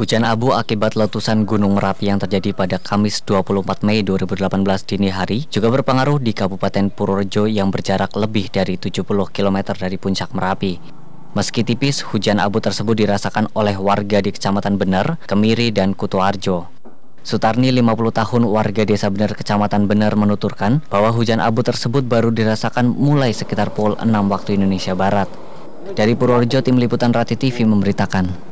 Hujan abu akibat letusan Gunung Merapi yang terjadi pada Kamis 24 Mei 2018 dini hari juga berpengaruh di Kabupaten Purworejo yang berjarak lebih dari 70 km dari puncak Merapi. Meski tipis, hujan abu tersebut dirasakan oleh warga di Kecamatan Bener, Kemiri, dan Kutuarjo. Sutarni 50 tahun warga desa Bener Kecamatan Bener menuturkan bahwa hujan abu tersebut baru dirasakan mulai sekitar pukul 6 waktu Indonesia Barat. Dari Purworejo, Tim Liputan Rati TV memberitakan.